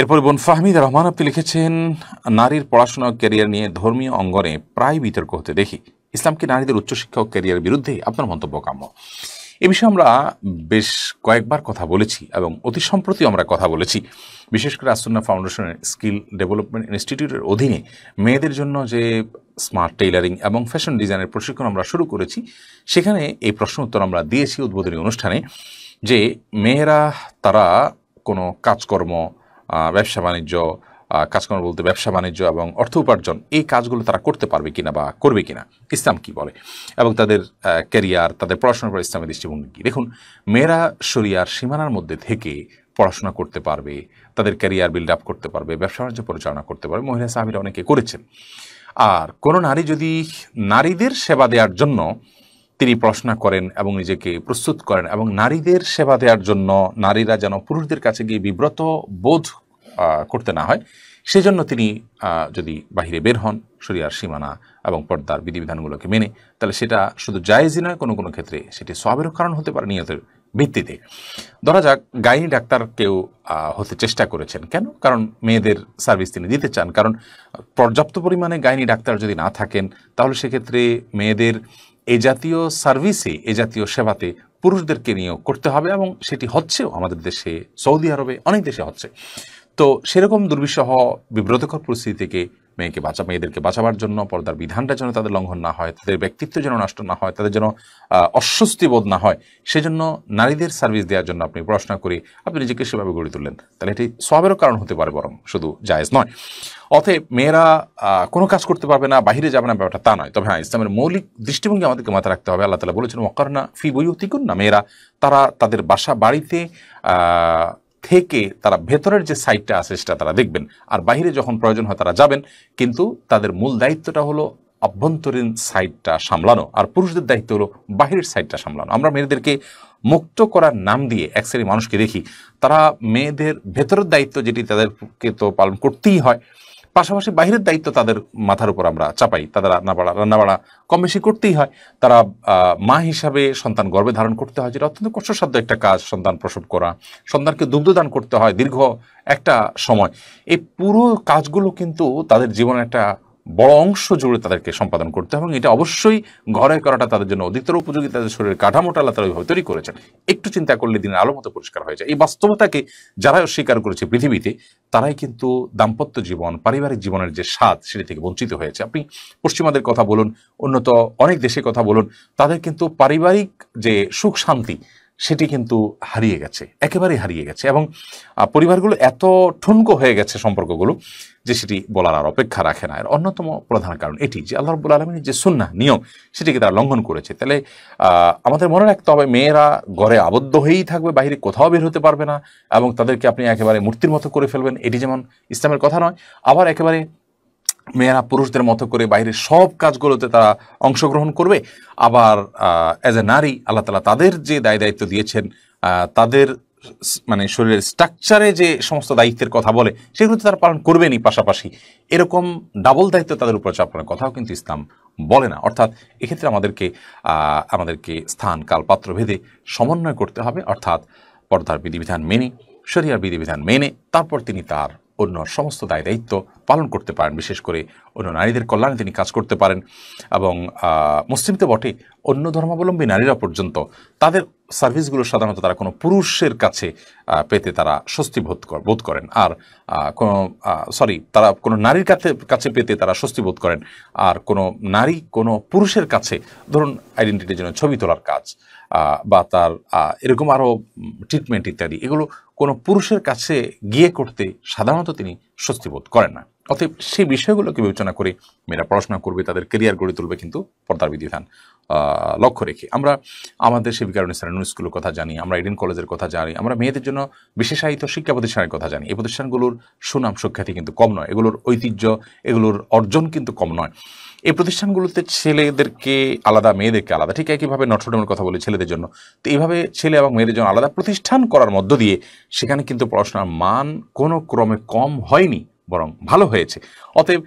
এরপর বোন ফাহমিদ রহমান আপনি লিখেছেন নারীর পড়াশোনা ক্যারিয়ার নিয়ে ধর্মীয় অঙ্গনে প্রায় বিতর্ক হতে দেখি ইসলামকে নারীদের উচ্চশিক্ষা ও ক্যারিয়ার বিরুদ্ধে আপনার মন্তব্য কাম্য এ বিষয়ে আমরা বেশ কয়েকবার কথা বলেছি এবং অতি সম্প্রতি আমরা কথা বলেছি বিশেষ করে আসন্না ফাউন্ডেশনের স্কিল ডেভেলপমেন্ট ইনস্টিটিউটের অধীনে মেয়েদের জন্য যে স্মার্ট টেইলারিং এবং ফ্যাশন ডিজাইনের প্রশিক্ষণ আমরা শুরু করেছি সেখানে এই প্রশ্ন উত্তর আমরা দিয়েছি উদ্বোধনী অনুষ্ঠানে যে মেয়েরা তারা কোনো কাজকর্ম ব্যবসা বাণিজ্য কাজকর্ম বলতে ব্যবসা বাণিজ্য এবং অর্থ উপার্জন এই কাজগুলো তারা করতে পারবে কিনা বা করবে কিনা ইসলাম কি বলে এবং তাদের ক্যারিয়ার তাদের পড়াশোনার পর ইসলামের দৃষ্টিভঙ্গি কী দেখুন মেয়েরা শরিয়ার সীমানার মধ্যে থেকে পড়াশোনা করতে পারবে তাদের ক্যারিয়ার বিল্ড আপ করতে পারবে ব্যবসা বাণিজ্য পরিচালনা করতে পারবে মহিলা সাহাবিরা অনেকে করেছেন আর কোনো নারী যদি নারীদের সেবা দেওয়ার জন্য তিনি প্রশ্ন করেন এবং নিজেকে প্রস্তুত করেন এবং নারীদের সেবা দেওয়ার জন্য নারীরা যেন পুরুষদের কাছে গিয়ে বিব্রত বোধ করতে না হয় সেজন্য তিনি যদি বাহিরে বের হন শরিয়ার সীমানা এবং পর্দার বিধিবিধানগুলোকে মেনে তাহলে সেটা শুধু জায়েজই নয় কোনো কোনো ক্ষেত্রে সেটি সবেরও কারণ হতে পারে নিহতের ভিত্তিতে ধরা যাক গাইনি ডাক্তার কেউ হতে চেষ্টা করেছেন কেন কারণ মেয়েদের সার্ভিস তিনি দিতে চান কারণ পর্যাপ্ত পরিমাণে গাইনি ডাক্তার যদি না থাকেন তাহলে সেক্ষেত্রে মেয়েদের এ জাতীয় সার্ভিসে এ জাতীয় সেবাতে পুরুষদেরকে নিয়োগ করতে হবে এবং সেটি হচ্ছেও আমাদের দেশে সৌদি আরবে অনেক দেশে হচ্ছে তো সেরকম দুর্বিষহ বিব্রতকর পরিস্থিতি থেকে মেয়েকে বাঁচা মেয়েদেরকে বাঁচাবার জন্য পর্দার বিধানটা যেন তাদের লঙ্ঘন না হয় তাদের ব্যক্তিত্ব যেন নষ্ট না হয় তাদের যেন অস্বস্তি বোধ না হয় সেজন্য নারীদের সার্ভিস দেওয়ার জন্য আপনি পড়াশোনা করে আপনি নিজেকে সেভাবে গড়ে তুললেন তাহলে এটি সবেরও কারণ হতে পারে বরং শুধু জায়েজ নয় অতএব মেয়েরা কোনো কাজ করতে পারবে না বাহিরে যাবে না ব্যাপারটা তা নয় তবে হ্যাঁ ইসলামের মৌলিক দৃষ্টিভঙ্গি আমাদেরকে মাথায় রাখতে হবে আল্লাহ তালা বলেছেন না ফি অতিকুন না মেয়েরা তারা তাদের বাসা বাড়িতে থেকে তারা ভেতরের যে সাইডটা আছে সেটা তারা দেখবেন আর বাহিরে যখন প্রয়োজন হয় তারা যাবেন কিন্তু তাদের মূল দায়িত্বটা হলো অভ্যন্তরীণ সাইডটা সামলানো আর পুরুষদের দায়িত্ব হলো বাহিরের সাইডটা সামলানো আমরা মেয়েদেরকে মুক্ত করার নাম দিয়ে এক শ্রেণীর মানুষকে দেখি তারা মেয়েদের ভেতরের দায়িত্ব যেটি তাদেরকে তো পালন করতেই হয় পাশাপাশি বাহিরের দায়িত্ব তাদের মাথার উপর আমরা চাপাই তাদের রান্নাবাড়া রান্নাবাড়া কম বেশি করতেই হয় তারা মা হিসাবে সন্তান গর্ভে ধারণ করতে হয় যেটা অত্যন্ত কষ্টসাধ্য একটা কাজ সন্তান প্রসব করা সন্তানকে দুগ্ধদান করতে হয় দীর্ঘ একটা সময় এই পুরো কাজগুলো কিন্তু তাদের জীবনে একটা বড় অংশ জুড়ে তাদেরকে সম্পাদন করতে হবে এবং এটা অবশ্যই ঘরে করাটা তাদের জন্য অধিকতর উপযোগী তাদের শরীরের কাঠামোটা আল্লাহ তারা ওইভাবে তৈরি করেছেন একটু চিন্তা করলে দিনের আলো মতো পরিষ্কার হয়ে যায় এই বাস্তবতাকে যারা স্বীকার করেছে পৃথিবীতে তারাই কিন্তু দাম্পত্য জীবন পারিবারিক জীবনের যে স্বাদ সেটি থেকে বঞ্চিত হয়েছে আপনি পশ্চিমাদের কথা বলুন উন্নত অনেক দেশের কথা বলুন তাদের কিন্তু পারিবারিক যে সুখ শান্তি সেটি কিন্তু হারিয়ে গেছে একেবারেই হারিয়ে গেছে এবং পরিবারগুলো এত ঠুনকো হয়ে গেছে সম্পর্কগুলো যে সেটি বলার আর অপেক্ষা রাখে না এর অন্যতম প্রধান কারণ এটি যে আল্লাহ রব্বুল আলমিনের যে সুন্না নিয়ম সেটিকে তারা লঙ্ঘন করেছে তাহলে আমাদের মনে রাখতে হবে মেয়েরা ঘরে আবদ্ধ হয়েই থাকবে বাইরে কোথাও বের হতে পারবে না এবং তাদেরকে আপনি একেবারে মূর্তির মতো করে ফেলবেন এটি যেমন ইসলামের কথা নয় আবার একেবারে মেয়েরা পুরুষদের মতো করে বাইরের সব কাজগুলোতে তারা অংশগ্রহণ করবে আবার অ্যাজ এ নারী আল্লাহ তালা তাদের যে দায় দায়িত্ব দিয়েছেন তাদের মানে শরীরের স্ট্রাকচারে যে সমস্ত দায়িত্বের কথা বলে সেগুলো তো তারা পালন করবেনই পাশাপাশি এরকম ডাবল দায়িত্ব তাদের উপর চাপানোর কথাও কিন্তু ইসলাম বলে না অর্থাৎ এক্ষেত্রে আমাদেরকে আমাদেরকে স্থান কাল পাত্র ভেদে সমন্বয় করতে হবে অর্থাৎ পর্দার বিধিবিধান মেনে শরিয়ার বিধিবিধান মেনে তারপর তিনি তার অন্য সমস্ত দায় দায়িত্ব পালন করতে পারেন বিশেষ করে অন্য নারীদের কল্যাণে তিনি কাজ করতে পারেন এবং মুসলিম তো বটে অন্য ধর্মাবলম্বী নারীরা পর্যন্ত তাদের সার্ভিসগুলো সাধারণত তারা কোনো পুরুষের কাছে পেতে তারা স্বস্তি বোধ বোধ করেন আর কোনো সরি তারা কোনো নারীর কাছে কাছে পেতে তারা স্বস্তি বোধ করেন আর কোনো নারী কোনো পুরুষের কাছে ধরুন আইডেন্টিটির জন্য ছবি তোলার কাজ বা তার এরকম আরও ট্রিটমেন্ট ইত্যাদি এগুলো কোনো পুরুষের কাছে গিয়ে করতে সাধারণত তিনি স্বস্তি বোধ করেন না অতএব সেই বিষয়গুলোকে বিবেচনা করে মেয়েরা পড়াশোনা করবে তাদের কেরিয়ার গড়ে তুলবে কিন্তু পর্দার বিধিধান লক্ষ্য রেখে আমরা আমাদের সে অনুষ্ঠান স্কুলের কথা জানি আমরা ইডেন কলেজের কথা জানি আমরা মেয়েদের জন্য বিশেষায়িত শিক্ষা প্রতিষ্ঠানের কথা জানি এই প্রতিষ্ঠানগুলোর সুনাম সুখ্যাতি কিন্তু কম নয় এগুলোর ঐতিহ্য এগুলোর অর্জন কিন্তু কম নয় এই প্রতিষ্ঠানগুলোতে ছেলেদেরকে আলাদা মেয়েদেরকে আলাদা ঠিক একইভাবে নটরডেমের কথা বলি ছেলেদের জন্য তো এইভাবে ছেলে এবং মেয়েদের জন্য আলাদা প্রতিষ্ঠান করার মধ্য দিয়ে সেখানে কিন্তু পড়াশোনার মান কোনো ক্রমে কম হয়নি বরং ভালো হয়েছে অতএব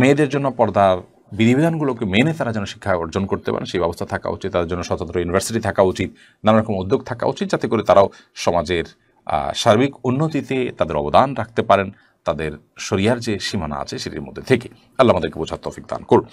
মেয়েদের জন্য পর্দার বিধিবিধানগুলোকে মেনে তারা যেন শিক্ষা অর্জন করতে পারেন সেই ব্যবস্থা থাকা উচিত তাদের জন্য স্বতন্ত্র ইউনিভার্সিটি থাকা উচিত নানা রকম উদ্যোগ থাকা উচিত যাতে করে তারাও সমাজের সার্বিক উন্নতিতে তাদের অবদান রাখতে পারেন তাদের শরিয়ার যে সীমানা আছে সেটির মধ্যে থেকে আল্লাহ আমাদেরকে বোঝার তফিক দান করুন